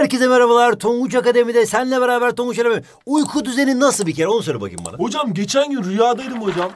Herkese merhabalar. Tonguç Akademi'de senle beraber Tonguç Akademi. Uyku düzeni nasıl bir kere onu söyle bakayım bana. Hocam geçen gün rüyadaydım hocam.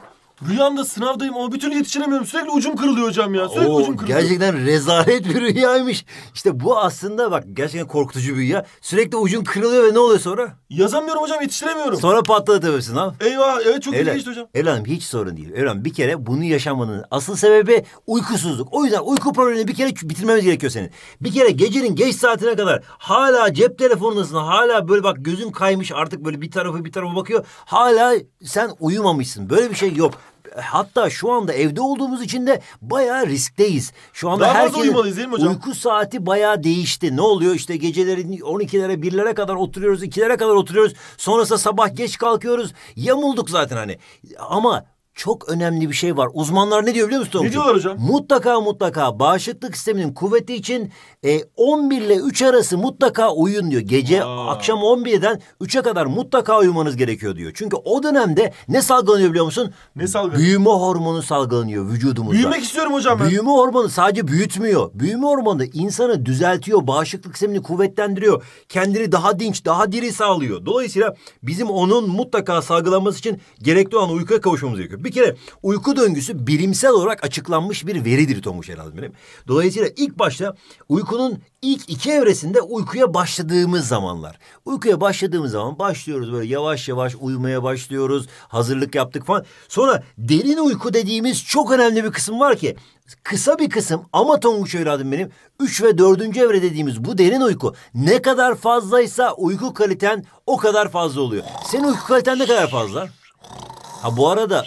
Rüyamda sınavdayım ama bütün yetiştiremiyorum. Sürekli ucum kırılıyor hocam ya. Sürekli Oo, ucum kırılıyor. Gerçekten rezalet bir rüyaymış. İşte bu aslında bak gerçekten korkutucu bir rüya. Sürekli ucun kırılıyor ve ne oluyor sonra? Yazamıyorum hocam yetiştiremiyorum. Sonra patladı tabii sınav. Eyvah evet çok Evren, ilginçti hocam. Evladım hiç sorun değil. Evladım bir kere bunu yaşamanın asıl sebebi uykusuzluk. O yüzden uyku problemini bir kere bitirmemiz gerekiyor senin. Bir kere gecenin geç saatine kadar hala cep telefonundasın. Hala böyle bak gözün kaymış artık böyle bir tarafı bir tarafa bakıyor. Hala sen uyumamışsın. Böyle bir şey yok hatta şu anda evde olduğumuz için de bayağı riskteyiz. Şu anda Daha herkes uyumalıyız değil mi hocam? Uyku saati bayağı değişti. Ne oluyor işte geceleri 12'lere 1'lere kadar oturuyoruz, 2'lere kadar oturuyoruz. Sonrasında sabah geç kalkıyoruz. Yamulduk zaten hani. Ama çok önemli bir şey var. Uzmanlar ne diyor biliyor musun? Ne diyorlar hocam? Mutlaka mutlaka bağışıklık sisteminin kuvveti için e, 11 ile 3 arası mutlaka uyun diyor. Gece Aa. akşam 11'den 3'e kadar mutlaka uyumanız gerekiyor diyor. Çünkü o dönemde ne salgılanıyor biliyor musun? Ne salgılanıyor? Büyüme hormonu salgılanıyor vücudumuzda. Büyümek istiyorum hocam ben. Büyüme hormonu sadece büyütmüyor. Büyüme hormonu insanı düzeltiyor. Bağışıklık sistemini kuvvetlendiriyor. Kendini daha dinç, daha diri sağlıyor. Dolayısıyla bizim onun mutlaka salgılanması için gerekli olan uykuya kavuşmamız gerekiyor. Bir kere uyku döngüsü bilimsel olarak açıklanmış bir veridir Tomuş herhalde benim. Dolayısıyla ilk başta uykunun ilk iki evresinde uykuya başladığımız zamanlar. Uykuya başladığımız zaman başlıyoruz böyle yavaş yavaş uyumaya başlıyoruz. Hazırlık yaptık falan. Sonra derin uyku dediğimiz çok önemli bir kısım var ki kısa bir kısım ama tonguç evladım benim. Üç ve dördüncü evre dediğimiz bu derin uyku. Ne kadar fazlaysa uyku kaliten o kadar fazla oluyor. Senin uyku kaliten ne kadar fazla? Ha bu arada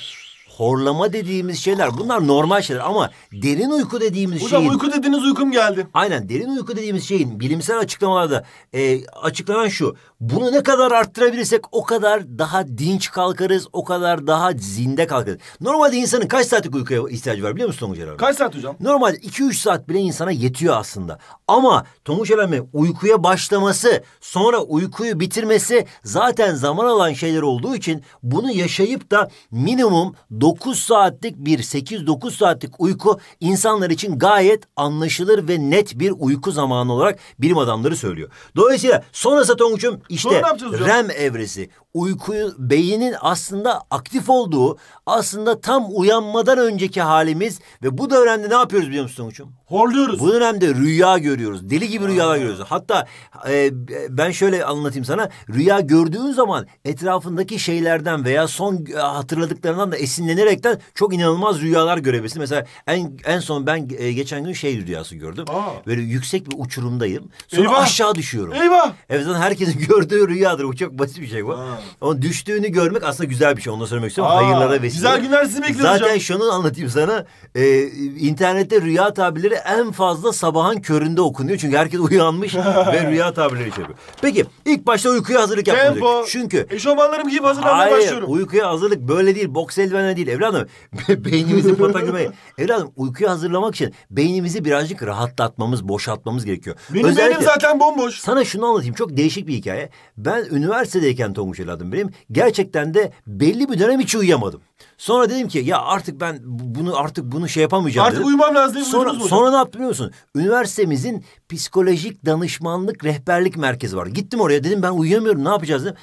horlama dediğimiz şeyler bunlar normal şeyler ama derin uyku dediğimiz Hocam şeyin... uyku dediğiniz uykum geldi. Aynen derin uyku dediğimiz şeyin bilimsel açıklamalarda e, açıklanan şu. Bunu ne kadar arttırabilirsek o kadar daha dinç kalkarız, o kadar daha zinde kalkarız. Normalde insanın kaç saatlik uykuya ihtiyacı var biliyor musun Tonguç Kaç saat hocam? Normalde iki üç saat bile insana yetiyor aslında. Ama Tonguç Erhan uykuya başlaması, sonra uykuyu bitirmesi zaten zaman alan şeyler olduğu için bunu yaşayıp da minimum 9 saatlik bir 8-9 saatlik uyku insanlar için gayet anlaşılır ve net bir uyku zamanı olarak bilim adamları söylüyor. Dolayısıyla sonrası Tonguç'um işte REM evresi. Uykuyu beynin aslında aktif olduğu aslında tam uyanmadan önceki halimiz ve bu dönemde ne yapıyoruz biliyor musun Tonguç'um? Horluyoruz. Bu dönemde rüya görüyoruz. Deli gibi rüyalar görüyoruz. Hatta e, ben şöyle anlatayım sana. Rüya gördüğün zaman etrafındaki şeylerden veya son e, hatırladıklarından da esinlenip eğlenerekten çok inanılmaz rüyalar görebilirsin. Mesela en en son ben e, geçen gün şey rüyası gördüm. Aa. Böyle yüksek bir uçurumdayım. Sonra Eyvah. aşağı düşüyorum. Eyvah. Evet zaten herkesin gördüğü rüyadır. Bu çok basit bir şey bu. Ama düştüğünü görmek aslında güzel bir şey. Onu da söylemek istiyorum. Hayırlara vesile. Güzel günler sizi bekliyor Zaten hocam. şunu anlatayım sana. Ee, internette rüya tabirleri en fazla sabahın köründe okunuyor. Çünkü herkes uyanmış ve rüya tabirleri şey yapıyor. Peki ilk başta uykuya hazırlık yapmalıyız. Çünkü. Eşofmanlarımı giyip hazırlanmaya Hayır, uykuya hazırlık böyle değil. Boks eldivenle değil değil evladım. Beynimizi pataklamaya. evladım uykuya hazırlamak için beynimizi birazcık rahatlatmamız, boşaltmamız gerekiyor. Benim Özellikle, beynim zaten bomboş. Sana şunu anlatayım. Çok değişik bir hikaye. Ben üniversitedeyken Tonguç evladım benim. Gerçekten de belli bir dönem hiç uyuyamadım. Sonra dedim ki ya artık ben bunu artık bunu şey yapamayacağım Artık dedim. uyumam lazım. Sonra, sonra ne yaptım biliyor musun? Üniversitemizin psikolojik danışmanlık rehberlik merkezi var. Gittim oraya dedim ben uyuyamıyorum ne yapacağız dedim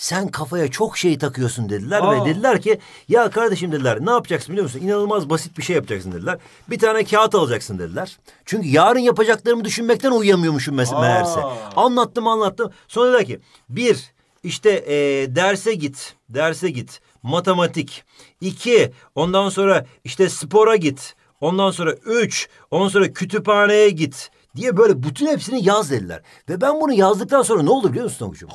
sen kafaya çok şey takıyorsun dediler Aa. ve dediler ki ya kardeşim dediler ne yapacaksın biliyor musun? İnanılmaz basit bir şey yapacaksın dediler. Bir tane kağıt alacaksın dediler. Çünkü yarın yapacaklarımı düşünmekten uyuyamıyormuşum mes- Aa. meğerse. Anlattım anlattım. Sonra dediler ki bir işte e, derse git derse git matematik. iki ondan sonra işte spora git. Ondan sonra üç ondan sonra kütüphaneye git diye böyle bütün hepsini yaz dediler. Ve ben bunu yazdıktan sonra ne oldu biliyor musun Tonguç'um?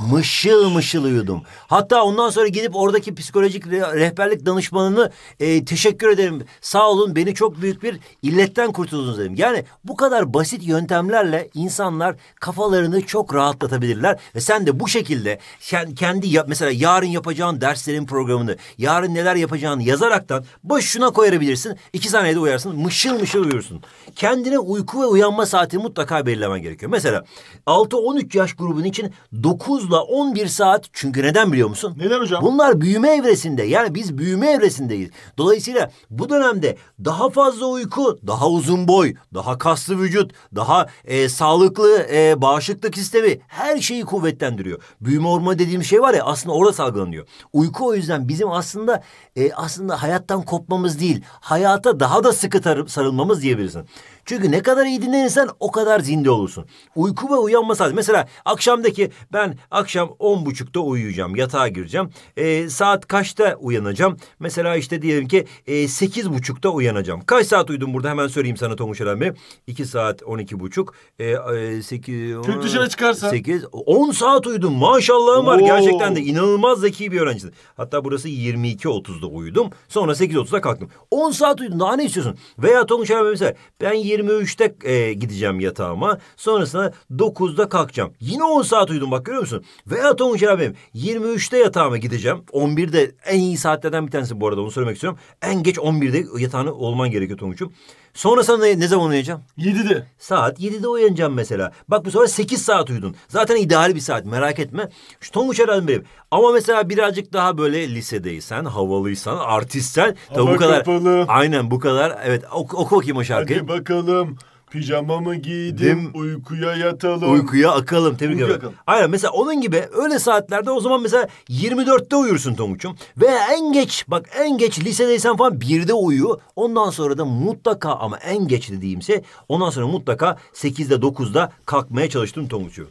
Mışıl mışıl uyudum. Hatta ondan sonra gidip oradaki psikolojik rehberlik danışmanını e, teşekkür ederim. Sağ olun beni çok büyük bir illetten kurtuldunuz dedim. Yani bu kadar basit yöntemlerle insanlar kafalarını çok rahatlatabilirler. Ve sen de bu şekilde sen kendi yap, mesela yarın yapacağın derslerin programını, yarın neler yapacağını yazaraktan başına koyabilirsin. İki saniyede uyarsın. Mışıl mışıl uyursun. Kendine uyku ve uyanma saatini mutlaka belirlemen gerekiyor. Mesela 6-13 yaş grubun için 9 9'la 11 saat. Çünkü neden biliyor musun? Neden hocam? Bunlar büyüme evresinde. Yani biz büyüme evresindeyiz. Dolayısıyla bu dönemde daha fazla uyku, daha uzun boy, daha kaslı vücut, daha e, sağlıklı e, bağışıklık sistemi her şeyi kuvvetlendiriyor. Büyüme hormonu dediğim şey var ya aslında orada salgılanıyor. Uyku o yüzden bizim aslında e, aslında hayattan kopmamız değil, hayata daha da sıkı sarılmamız diyebilirsin. Çünkü ne kadar iyi dinlenirsen o kadar zinde olursun. Uyku ve uyanma saati. Mesela akşamdaki ben Akşam on buçukta uyuyacağım. Yatağa gireceğim. E, saat kaçta uyanacağım? Mesela işte diyelim ki e, sekiz buçukta uyanacağım. Kaç saat uyudum burada? Hemen söyleyeyim sana Tomuş abi. İki saat on iki buçuk. E, e, sekiz... On, Türk dışına çıkarsa. Sekiz. On saat uyudum. Maşallahım var. Oo. Gerçekten de inanılmaz zeki bir öğrencisin. Hatta burası yirmi iki otuzda uyudum. Sonra sekiz otuzda kalktım. On saat uyudum. Daha ne istiyorsun? Veya Tomuş abi mesela ben yirmi üçte e, gideceğim yatağıma. Sonrasında dokuzda kalkacağım. Yine on saat uyudum bak görüyor musun? Veya Tom abim 23'te yatağıma gideceğim. 11'de en iyi saatlerden bir tanesi bu arada onu söylemek istiyorum. En geç 11'de yatağını olman gerekiyor Tonguç'um. Sonrasında ne zaman uyanacağım? 7'de. Saat 7'de uyanacağım mesela. Bak bu sefer 8 saat uyudun. Zaten ideal bir saat merak etme. Şu Tonguç herhalde benim. Ama mesela birazcık daha böyle lisedeysen, havalıysan, artistsen. Ama bu kadar. Kapalı. Aynen bu kadar. Evet ok oku okuyayım o şarkıyı. Hadi bakalım. Pijamamı giydim, Dim, uykuya yatalım. Uykuya akalım, tebrik ederim. Aynen mesela onun gibi öyle saatlerde o zaman mesela 24'te uyursun Tonguç'um. Ve en geç bak en geç lisedeysen falan birde uyu. Ondan sonra da mutlaka ama en geç dediğimse ondan sonra mutlaka 8'de 9'da kalkmaya çalıştım Tonguç'u.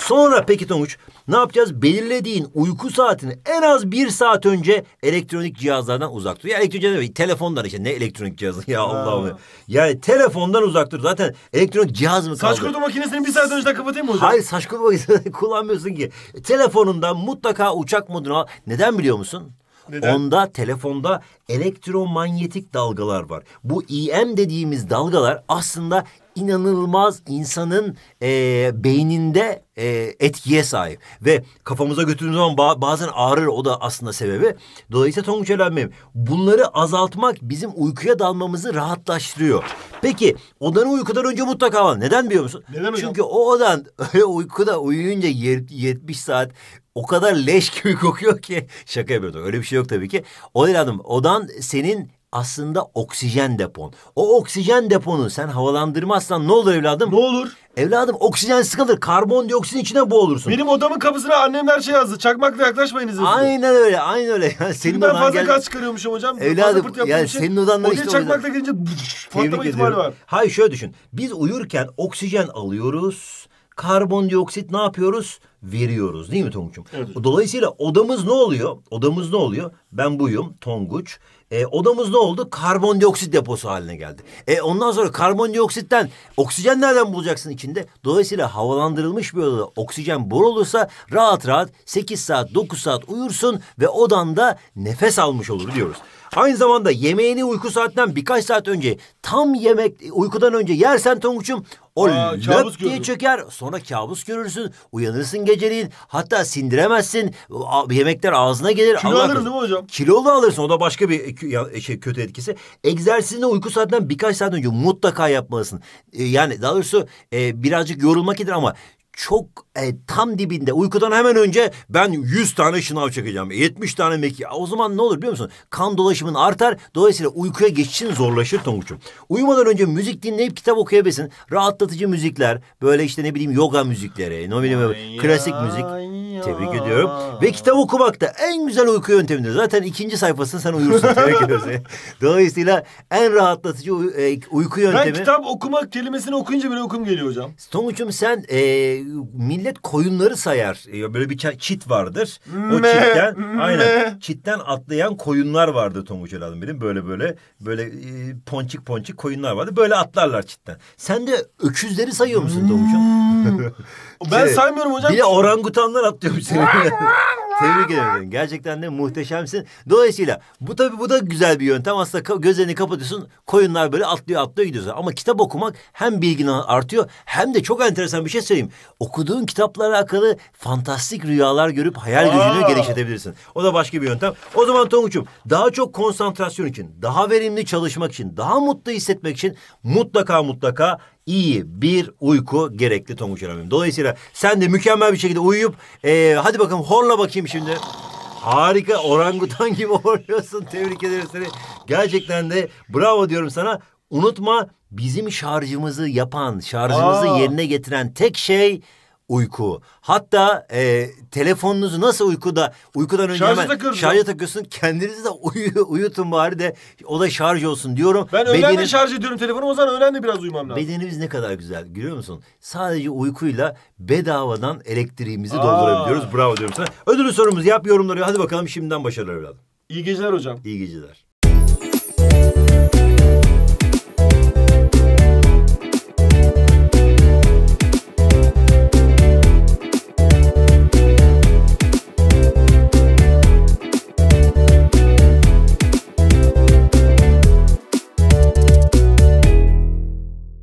Sonra peki Tonguç ne yapacağız? Belirlediğin uyku saatini en az bir saat önce elektronik cihazlardan uzak dur. Ya elektronik cihazlar telefonlar işte ne elektronik cihazı ya Allah'ım. Yani telefondan uzak dur zaten elektronik cihaz mı kaldı? Saç kurutma makinesini bir saat önce kapatayım mı hocam? Hayır saç kurutma makinesini kullanmıyorsun ki. Telefonundan mutlaka uçak moduna al. Neden biliyor musun? Neden? Onda telefonda elektromanyetik dalgalar var. Bu EM dediğimiz dalgalar aslında inanılmaz insanın e, beyninde e, etkiye sahip. Ve kafamıza götürdüğümüz zaman ba bazen ağrır o da aslında sebebi. Dolayısıyla tonguç ölenmem. Bunları azaltmak bizim uykuya dalmamızı rahatlaştırıyor. Peki odanı uykudan önce mutlaka al. Neden biliyor musun? Neden Çünkü o odan uykuda uyuyunca 70 saat o kadar leş gibi kokuyor ki. Şaka yapıyorum. Öyle bir şey yok tabii ki. O adam odan senin aslında oksijen depon. O oksijen deponu sen havalandırmazsan ne olur evladım? Ne olur? Evladım oksijen sıkılır. Karbondioksit içine boğulursun. Benim odamın kapısına annem her şey yazdı. Çakmakla yaklaşmayın yaklaşmayınız. Aynen öyle. Aynen öyle. Yani senin ben fazla gel... gaz çıkarıyormuşum hocam. Evladım yani için, şey. senin odanla işte çakmakla gidince patlama ihtimali var. Hayır şöyle düşün. Biz uyurken oksijen alıyoruz karbondioksit ne yapıyoruz? Veriyoruz değil mi Tonguç'um? Evet. Dolayısıyla odamız ne oluyor? Odamız ne oluyor? Ben buyum Tonguç. E, odamız ne oldu? Karbondioksit deposu haline geldi. E, ondan sonra karbondioksitten oksijen nereden bulacaksın içinde? Dolayısıyla havalandırılmış bir odada oksijen bor olursa rahat rahat 8 saat 9 saat uyursun ve odanda nefes almış olur diyoruz. Aynı zamanda yemeğini uyku saatinden birkaç saat önce tam yemek uykudan önce yersen Tonguç'um o Aa, diye gördüm. çöker. Sonra kabus görürsün. Uyanırsın geceliğin. Hatta sindiremezsin. Yemekler ağzına gelir. Kilo Allah alırız korusun. değil mi hocam? Kilolu alırsın. O da başka bir şey, kötü etkisi. Egzersizini uyku saatinden birkaç saat önce mutlaka yapmalısın. E, yani daha doğrusu e, birazcık yorulmak iyidir ama çok e, tam dibinde uykudan hemen önce ben 100 tane şınav çekeceğim. 70 tane meki. O zaman ne olur biliyor musun? Kan dolaşımın artar. Dolayısıyla uykuya geçişin zorlaşır Tonguç'um. Uyumadan önce müzik dinleyip kitap okuyabilirsin. Rahatlatıcı müzikler. Böyle işte ne bileyim yoga müzikleri. Ne bileyim klasik müzik ya. Tebrik ediyorum. Ve kitap okumak da en güzel uyku yöntemidir. Zaten ikinci sayfasını sen uyursun. Tebrik ediyoruz. Dolayısıyla en rahatlatıcı uy- e, uyku yöntemi. Ben kitap okumak kelimesini okuyunca bile uykum geliyor hocam. Tonguç'um sen e, millet koyunları sayar. E, böyle bir çit vardır. Me, o çitten me. aynen çitten atlayan koyunlar vardı Tonguç Elalım benim. Böyle böyle böyle e, ponçik ponçik koyunlar vardı. Böyle atlarlar çitten. Sen de öküzleri sayıyor musun Tonguç'um? Hmm. Ben şey, saymıyorum hocam. Bir de orangutanlar atlıyormuş seni. Tebrik ederim. Gerçekten de muhteşemsin. Dolayısıyla bu tabi bu da güzel bir yöntem. Aslında gözlerini kapatıyorsun. Koyunlar böyle atlıyor atlıyor gidiyorsun. Ama kitap okumak hem bilgin artıyor hem de çok enteresan bir şey söyleyeyim. Okuduğun kitaplara alakalı fantastik rüyalar görüp hayal gücünü geliştirebilirsin. O da başka bir yöntem. O zaman Tonguç'um daha çok konsantrasyon için, daha verimli çalışmak için, daha mutlu hissetmek için mutlaka mutlaka iyi bir uyku gerekli Tonguç abim. Dolayısıyla sen de mükemmel bir şekilde uyuyup e, hadi bakalım horla bakayım şimdi. Harika orangutan gibi horluyorsun. Tebrik ederim seni. Gerçekten de bravo diyorum sana. Unutma bizim şarjımızı yapan, şarjımızı Aa. yerine getiren tek şey uyku. Hatta e, telefonunuzu nasıl uykuda uykudan önce şarjı hemen şarja takıyorsun. Kendinizi de uyu, uyutun bari de o da şarj olsun diyorum. Ben öğlen Bedenim, de şarj ediyorum telefonumu o zaman öğlen de biraz uyumam lazım. Bedenimiz ne kadar güzel görüyor musun? Sadece uykuyla bedavadan elektriğimizi Aa. doldurabiliyoruz. Bravo diyorum sana. Ödülü sorumuz yap yorumları hadi bakalım şimdiden başarılar evladım. İyi geceler hocam. İyi geceler.